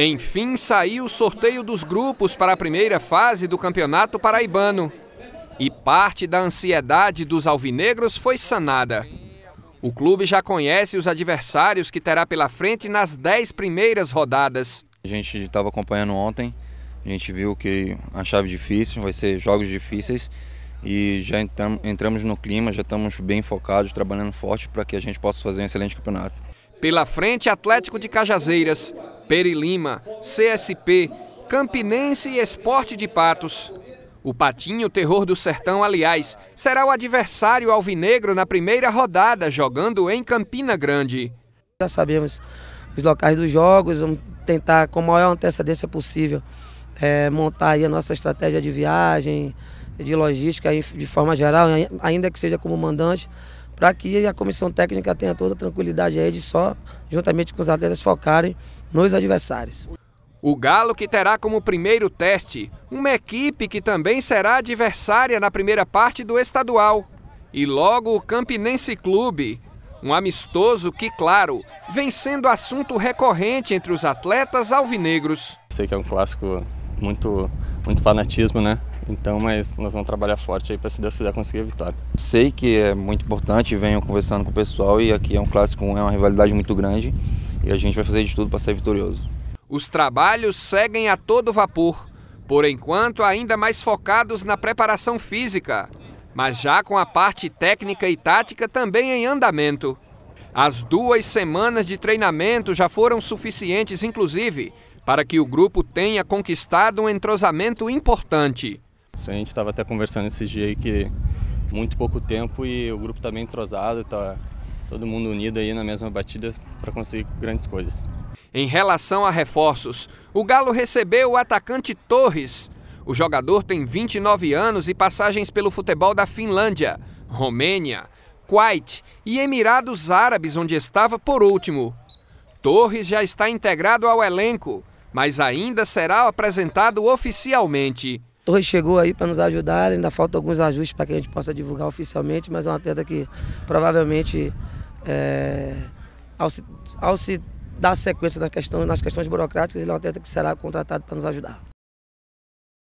Enfim, saiu o sorteio dos grupos para a primeira fase do Campeonato Paraibano. E parte da ansiedade dos alvinegros foi sanada. O clube já conhece os adversários que terá pela frente nas dez primeiras rodadas. A gente estava acompanhando ontem, a gente viu que a chave difícil, vai ser jogos difíceis e já entramos no clima, já estamos bem focados, trabalhando forte para que a gente possa fazer um excelente campeonato. Pela frente, Atlético de Cajazeiras, Perilima, CSP, Campinense e Esporte de Patos. O Patinho, terror do sertão, aliás, será o adversário alvinegro na primeira rodada, jogando em Campina Grande. Já sabemos os locais dos jogos, vamos tentar, com a maior antecedência possível, é, montar aí a nossa estratégia de viagem, de logística de forma geral, ainda que seja como mandante, para que a comissão técnica tenha toda a tranquilidade aí de só, juntamente com os atletas, focarem nos adversários. O Galo que terá como primeiro teste uma equipe que também será adversária na primeira parte do estadual. E logo o Campinense Clube, um amistoso que, claro, vem sendo assunto recorrente entre os atletas alvinegros. Sei que é um clássico muito muito fanatismo, né? Então, mas nós vamos trabalhar forte aí para se Deus quiser conseguir evitar. Sei que é muito importante, venho conversando com o pessoal e aqui é um clássico, é uma rivalidade muito grande e a gente vai fazer de tudo para ser vitorioso. Os trabalhos seguem a todo vapor, por enquanto ainda mais focados na preparação física, mas já com a parte técnica e tática também em andamento. As duas semanas de treinamento já foram suficientes, inclusive, para que o grupo tenha conquistado um entrosamento importante. A gente estava até conversando esses dias aí que muito pouco tempo e o grupo está bem entrosado, está todo mundo unido aí na mesma batida para conseguir grandes coisas. Em relação a reforços, o Galo recebeu o atacante Torres. O jogador tem 29 anos e passagens pelo futebol da Finlândia, Romênia, Kuwait e Emirados Árabes, onde estava por último. Torres já está integrado ao elenco, mas ainda será apresentado oficialmente. Torres chegou aí para nos ajudar, ainda falta alguns ajustes para que a gente possa divulgar oficialmente, mas é um atleta que provavelmente, é, ao, se, ao se dar sequência nas questões, nas questões burocráticas, ele é um atleta que será contratado para nos ajudar.